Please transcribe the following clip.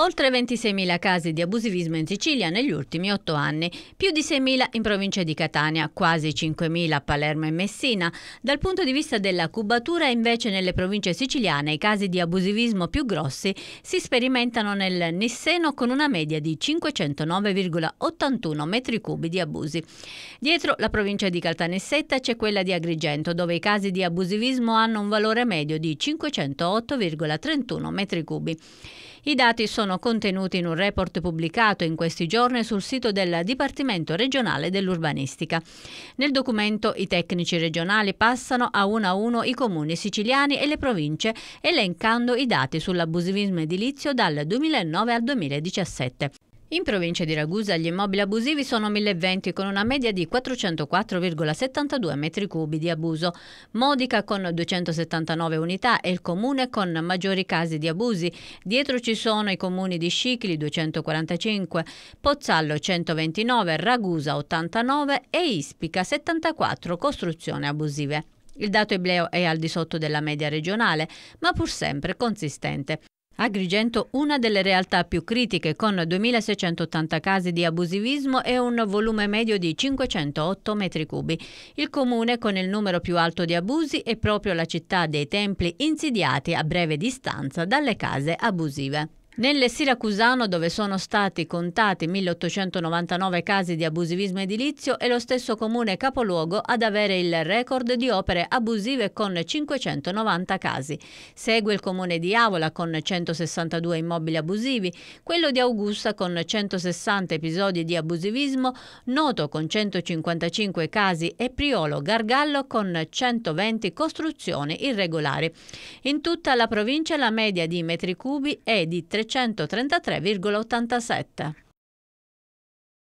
Oltre 26.000 casi di abusivismo in Sicilia negli ultimi otto anni, più di 6.000 in provincia di Catania, quasi 5.000 a Palermo e Messina. Dal punto di vista della cubatura, invece, nelle province siciliane i casi di abusivismo più grossi si sperimentano nel Nisseno con una media di 509,81 metri cubi di abusi. Dietro la provincia di Caltanissetta c'è quella di Agrigento, dove i casi di abusivismo hanno un valore medio di 508,31 metri cubi. I dati sono sono contenuti in un report pubblicato in questi giorni sul sito del Dipartimento regionale dell'urbanistica. Nel documento i tecnici regionali passano a uno a uno i comuni siciliani e le province elencando i dati sull'abusivismo edilizio dal 2009 al 2017. In provincia di Ragusa gli immobili abusivi sono 1020 con una media di 404,72 metri cubi di abuso, Modica con 279 unità è il comune con maggiori casi di abusi, dietro ci sono i comuni di Scicli 245, Pozzallo 129, Ragusa 89 e Ispica 74 costruzioni abusive. Il dato ebleo è al di sotto della media regionale, ma pur sempre consistente. Agrigento una delle realtà più critiche con 2680 casi di abusivismo e un volume medio di 508 m3. Il comune con il numero più alto di abusi è proprio la città dei templi insidiati a breve distanza dalle case abusive. Nelle Siracusano, dove sono stati contati 1899 casi di abusivismo edilizio, è lo stesso comune capoluogo ad avere il record di opere abusive con 590 casi. Segue il comune di Avola con 162 immobili abusivi, quello di Augusta con 160 episodi di abusivismo, Noto con 155 casi e Priolo Gargallo con 120 costruzioni irregolari. In tutta la provincia la media di metri cubi è di 300 933,87.